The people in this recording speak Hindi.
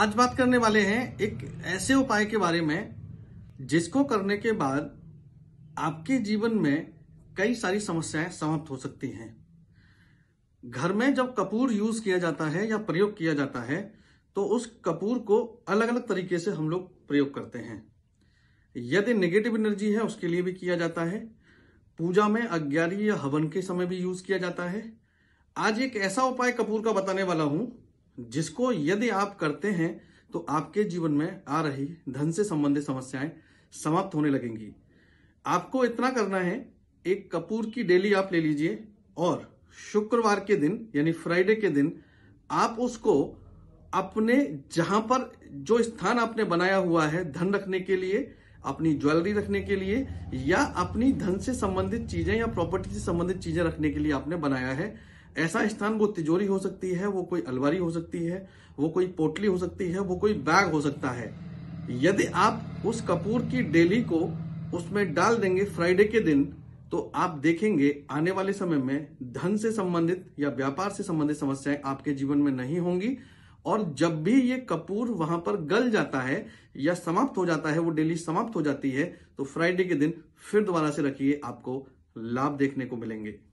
आज बात करने वाले हैं एक ऐसे उपाय के बारे में जिसको करने के बाद आपके जीवन में कई सारी समस्याएं समाप्त हो सकती हैं घर में जब कपूर यूज किया जाता है या प्रयोग किया जाता है तो उस कपूर को अलग अलग तरीके से हम लोग प्रयोग करते हैं यदि नेगेटिव एनर्जी है उसके लिए भी किया जाता है पूजा में अज्ञारी या हवन के समय भी यूज किया जाता है आज एक ऐसा उपाय कपूर का बताने वाला हूं जिसको यदि आप करते हैं तो आपके जीवन में आ रही धन से संबंधित समस्याएं समाप्त होने लगेंगी आपको इतना करना है एक कपूर की डेली आप ले लीजिए और शुक्रवार के दिन यानी फ्राइडे के दिन आप उसको अपने जहां पर जो स्थान आपने बनाया हुआ है धन रखने के लिए अपनी ज्वेलरी रखने के लिए या अपनी धन से संबंधित चीजें या प्रॉपर्टी से संबंधित चीजें रखने के लिए आपने बनाया है ऐसा स्थान वो तिजोरी हो सकती है वो कोई अलवारी हो सकती है वो कोई पोटली हो सकती है वो कोई बैग हो सकता है यदि आप उस कपूर की डेली को उसमें डाल देंगे फ्राइडे के दिन तो आप देखेंगे आने वाले समय में धन से संबंधित या व्यापार से संबंधित समस्याएं आपके जीवन में नहीं होंगी और जब भी ये कपूर वहां पर गल जाता है या समाप्त हो जाता है वो डेली समाप्त हो जाती है तो फ्राइडे के दिन फिर दोबारा से रखिए आपको लाभ देखने को मिलेंगे